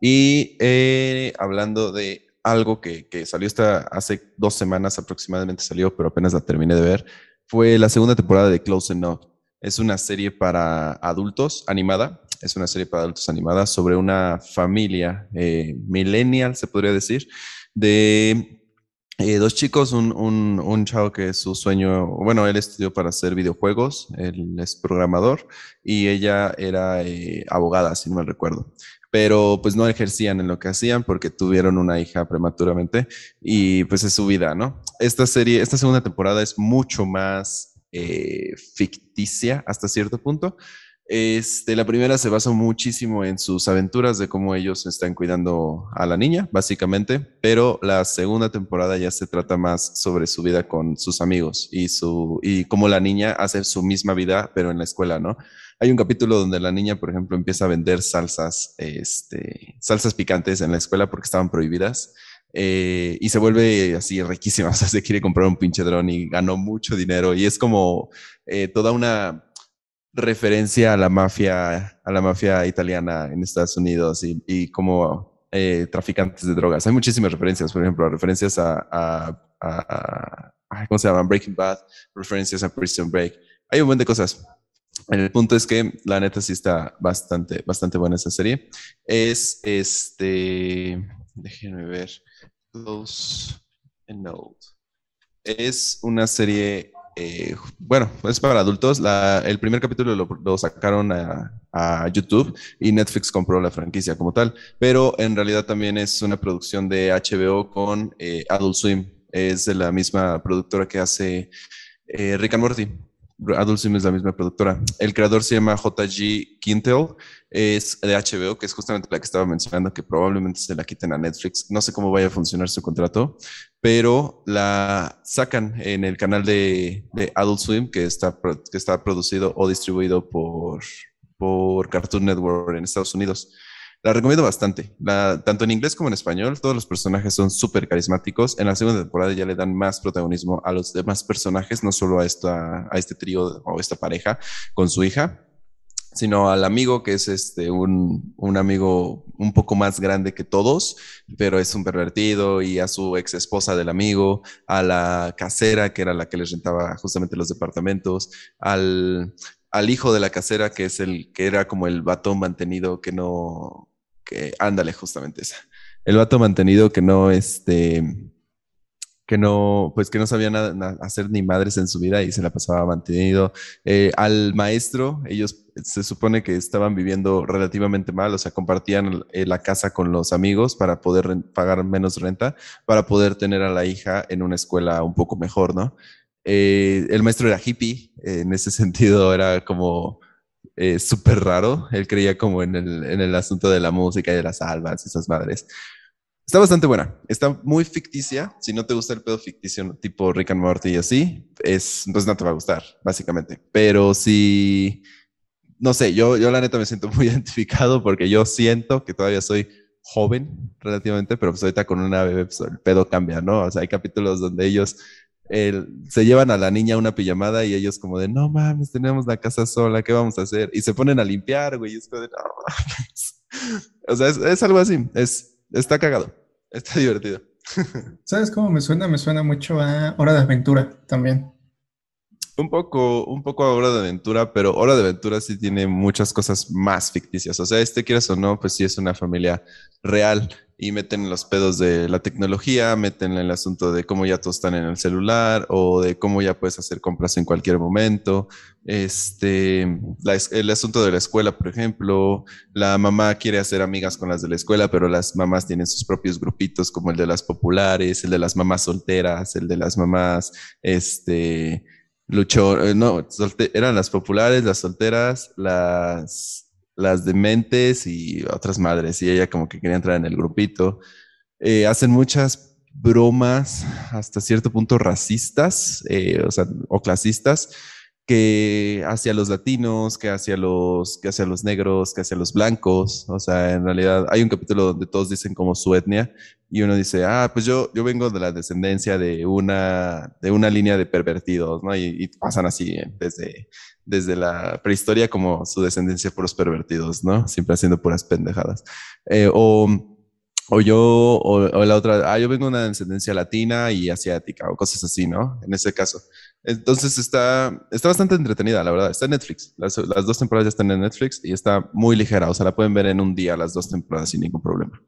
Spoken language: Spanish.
Y eh, hablando de algo que, salió esta, hace dos semanas aproximadamente salió, pero apenas la terminé de ver, fue la segunda temporada de Close Enough. Es una serie para adultos animada, es una serie para adultos animada sobre una familia eh, millennial, se podría decir, de eh, dos chicos, un, un, chavo que su sueño, bueno, él estudió para hacer videojuegos, él es programador y ella era eh, abogada, si no me recuerdo, pero pues no ejercían en lo que hacían porque tuvieron una hija prematuramente y pues es su vida, ¿no? Esta serie, esta segunda temporada es mucho más eh, ficticia hasta cierto punto, este, la primera se basa muchísimo en sus aventuras de cómo ellos están cuidando a la niña, básicamente, pero la segunda temporada ya se trata más sobre su vida con sus amigos y, su, y cómo la niña hace su misma vida, pero en la escuela, ¿no? Hay un capítulo donde la niña, por ejemplo, empieza a vender salsas, este, salsas picantes en la escuela porque estaban prohibidas. Eh, y se vuelve así riquísima, o sea, se quiere comprar un pinche dron y ganó mucho dinero y es como eh, toda una referencia a la mafia, a la mafia italiana en Estados Unidos y, como eh, traficantes de drogas. Hay muchísimas referencias, por ejemplo, referencias a, ¿cómo se Breaking Bad, referencias a Prison Break. Hay un montón de cosas. El punto es que la neta sí está bastante, bastante buena esa serie. Es este, déjenme ver, Close and Old. Es una serie eh, bueno, es para adultos. el primer capítulo lo, sacaron a, YouTube y Netflix compró la franquicia como tal, pero en realidad también es una producción de HBO con eh, Adult Swim. Es de la misma productora que hace eh, Rick and Morty. Adult Swim es la misma productora. El creador se llama JG Quintel, es de HBO, que es justamente la que estaba mencionando, que probablemente se la quiten a Netflix. No sé cómo vaya a funcionar su contrato, pero la sacan en el canal de, Adult Swim, que está, que está producido o distribuido por Cartoon Network en Estados Unidos. La recomiendo bastante, tanto en inglés como en español. Todos los personajes son súper carismáticos. En la segunda temporada ya le dan más protagonismo a los demás personajes, no solo a, esta, a este trío o esta pareja con su hija, sino al amigo que es este un, un, amigo un poco más grande que todos, pero es un pervertido, y a su ex esposa del amigo, a la casera que era la que les rentaba justamente los departamentos, al, al hijo de la casera que es el que era como el batón mantenido que no que, ándale, justamente esa. El vato mantenido que no, este, que no, pues que no sabía nada, hacer ni madres en su vida y se la pasaba mantenido. Eh, al maestro, ellos se supone que estaban viviendo relativamente mal, o sea, compartían eh, la casa con los amigos para poder pagar menos renta, para poder tener a la hija en una escuela un poco mejor, ¿no? Eh, el maestro era hippie, en ese sentido era como es eh, súper raro. Él creía como en el, en el asunto de la música y de las almas y esas madres. Está bastante buena. Está muy ficticia. Si no te gusta el pedo ficticio tipo Rick and Morty y así, es, pues no te va a gustar, básicamente. Pero si... No sé, yo, yo la neta me siento muy identificado porque yo siento que todavía soy joven relativamente, pero pues ahorita con una bebé pues el pedo cambia, ¿no? O sea, hay capítulos donde ellos el, se llevan a la niña una pijamada y ellos como de, no mames, tenemos la casa sola, ¿qué vamos a hacer? Y se ponen a limpiar, güey, es como de, no O sea, es, es, algo así, es, está cagado, está divertido. ¿Sabes cómo me suena? Me suena mucho a Hora de Aventura también. Un poco, un poco Hora de Aventura, pero Hora de Aventura sí tiene muchas cosas más ficticias. O sea, este quieras o no, pues sí es una familia real y meten los pedos de la tecnología, meten el asunto de cómo ya todos están en el celular o de cómo ya puedes hacer compras en cualquier momento. Este, el asunto de la escuela, por ejemplo, la mamá quiere hacer amigas con las de la escuela, pero las mamás tienen sus propios grupitos, como el de las populares, el de las mamás solteras, el de las mamás, este, luchó, eh, no, eran las populares, las solteras, las, las dementes y otras madres. Y ella como que quería entrar en el grupito. Eh, hacen muchas bromas hasta cierto punto racistas, eh, o o clasistas que hacia los latinos, que hacia los, que hacia los negros, que hacia los blancos. O sea, en realidad hay un capítulo donde todos dicen como su etnia y uno dice, ah, pues yo, yo vengo de la descendencia de una, de una línea de pervertidos, ¿no? Y, pasan así ¿eh? desde, desde la prehistoria como su descendencia por los pervertidos, ¿no? Siempre haciendo puras pendejadas. Eh, o o yo, o, la otra, ah, yo vengo de una descendencia latina y asiática, o cosas así, ¿no? En ese caso. Entonces está, está bastante entretenida, la verdad. Está en Netflix. Las, las, dos temporadas ya están en Netflix y está muy ligera. O sea, la pueden ver en un día las dos temporadas sin ningún problema.